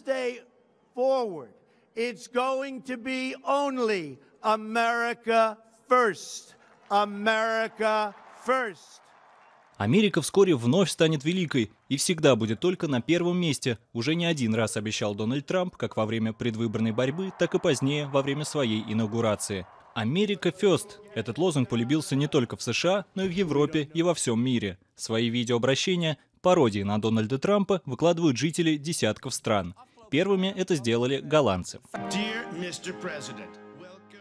this day forward, it's going to be only America first. America first. Америка вскоре вновь станет великой и всегда будет только на первом месте. Уже не один раз обещал Дональд Трамп, как во время предвыборной борьбы, так и позднее во время своей инаугурации. Америка First. Этот лозунг полюбился не только в США, но и в Европе и во всем мире. Свои видеообращения, пародии на Дональда Трампа выкладывают жители десятков стран. Первыми это сделали голландцы.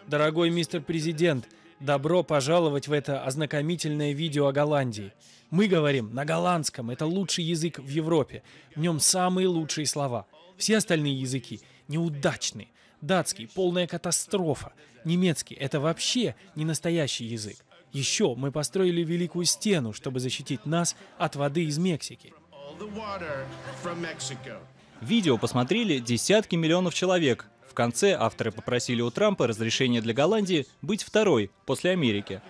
Дорогой мистер президент, добро пожаловать в это ознакомительное видео о Голландии. Мы говорим на голландском, это лучший язык в Европе. В нем самые лучшие слова. Все остальные языки неудачные. Датский – полная катастрофа. Немецкий – это вообще не настоящий язык. Еще мы построили Великую Стену, чтобы защитить нас от воды из Мексики. Видео посмотрели десятки миллионов человек. В конце авторы попросили у Трампа разрешение для Голландии быть второй после Америки.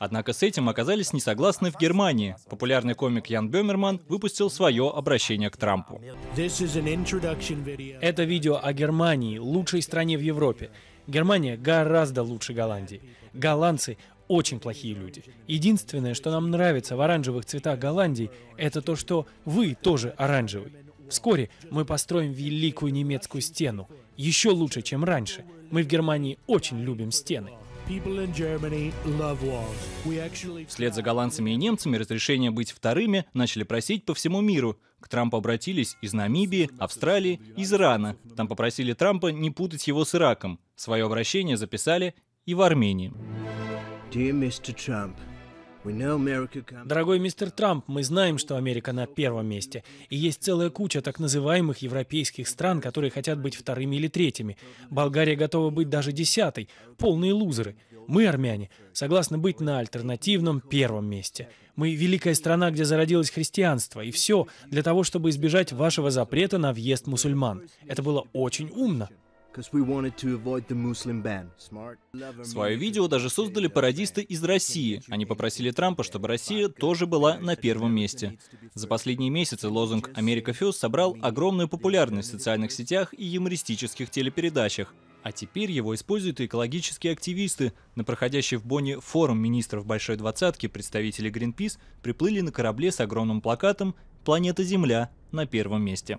Однако с этим оказались не согласны в Германии. Популярный комик Ян Бёмерман выпустил свое обращение к Трампу. Это видео о Германии, лучшей стране в Европе. Германия гораздо лучше Голландии. Голландцы очень плохие люди. Единственное, что нам нравится в оранжевых цветах Голландии, это то, что вы тоже оранжевый. Вскоре мы построим великую немецкую стену. Еще лучше, чем раньше. Мы в Германии очень любим стены. Вслед за голландцами и немцами разрешение быть вторыми начали просить по всему миру. К Трампу обратились из Намибии, Австралии, из Ирана. Там попросили Трампа не путать его с Ираком. Свое обращение записали и в Армении. Dear Mr. Trump, Дорогой мистер Трамп, мы знаем, что Америка на первом месте. И есть целая куча так называемых европейских стран, которые хотят быть вторыми или третьими. Болгария готова быть даже десятой. Полные лузеры. Мы, армяне, согласны быть на альтернативном первом месте. Мы великая страна, где зародилось христианство, и все для того, чтобы избежать вашего запрета на въезд мусульман. Это было очень умно. Свое видео даже создали пародисты из России. Они попросили Трампа, чтобы Россия тоже была на первом месте. За последние месяцы лозунг «Америка Фёс» собрал огромную популярность в социальных сетях и юмористических телепередачах. А теперь его используют и экологические активисты. На проходящий в Бонне форум министров Большой Двадцатки представители Greenpeace приплыли на корабле с огромным плакатом «Планета Земля на первом месте».